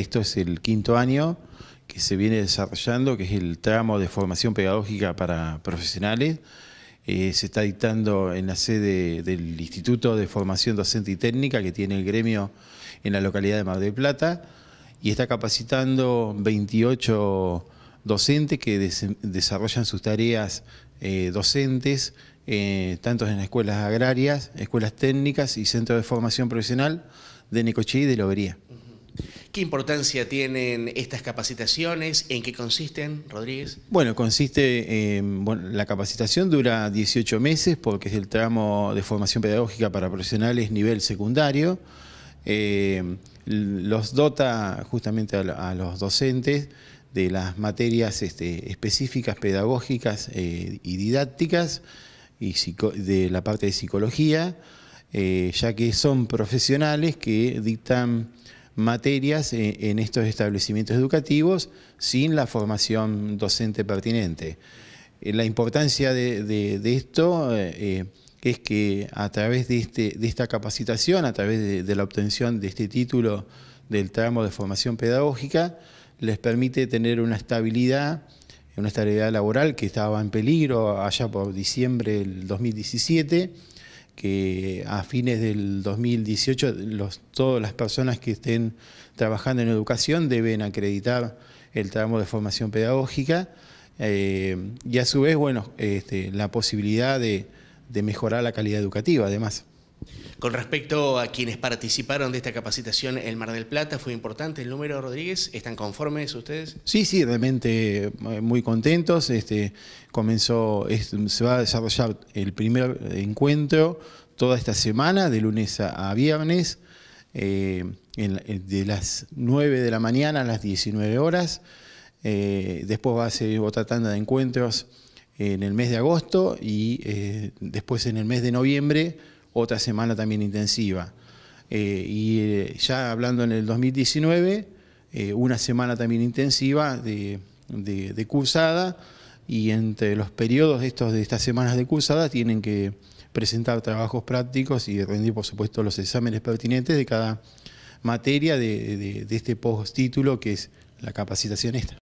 Esto es el quinto año que se viene desarrollando, que es el tramo de formación pedagógica para profesionales. Eh, se está dictando en la sede del Instituto de Formación Docente y Técnica que tiene el gremio en la localidad de Mar del Plata y está capacitando 28 docentes que desarrollan sus tareas eh, docentes, eh, tanto en escuelas agrarias, escuelas técnicas y centros de formación profesional de Necochea y de Lobería. ¿Qué importancia tienen estas capacitaciones? ¿En qué consisten, Rodríguez? Bueno, consiste, la capacitación dura 18 meses porque es el tramo de formación pedagógica para profesionales nivel secundario. Eh, los dota justamente a, los docentes de las materias este, específicas, pedagógicas eh, y didácticas y de la parte de psicología, eh, ya que son profesionales que dictan materias eh, en, estos establecimientos educativos sin la formación docente pertinente. Eh, la importancia de, esto eh, es que a través de, este, de esta capacitación, a través de, de la obtención de este título del tramo de formación pedagógica, les permite tener una estabilidad, una estabilidad laboral que estaba en peligro allá por diciembre del 2017, que a fines del 2018 los, todas las personas que estén trabajando en educación deben acreditar el tramo de formación pedagógica eh, y a su vez, bueno, este, la posibilidad de, de mejorar la calidad educativa además. Con respecto a quienes participaron de esta capacitación en Mar del Plata, ¿fue importante el número, Rodríguez? ¿Están conformes ustedes? Sí, sí, realmente eh, muy contentos. Este, comenzó, se va a desarrollar el primer encuentro toda esta semana, de lunes a, viernes, eh, eh, de las 9 de la mañana a las 19 horas. después va a ser otra tanda de encuentros en el mes de agosto y después en el mes de noviembre otra semana también intensiva. Eh, y eh, ya hablando en el 2019, eh, una semana también intensiva de, cursada y entre los periodos estos de estas semanas de cursada tienen que presentar trabajos prácticos y rendir, por supuesto, los exámenes pertinentes de cada materia de, de este postítulo que es la capacitación esta.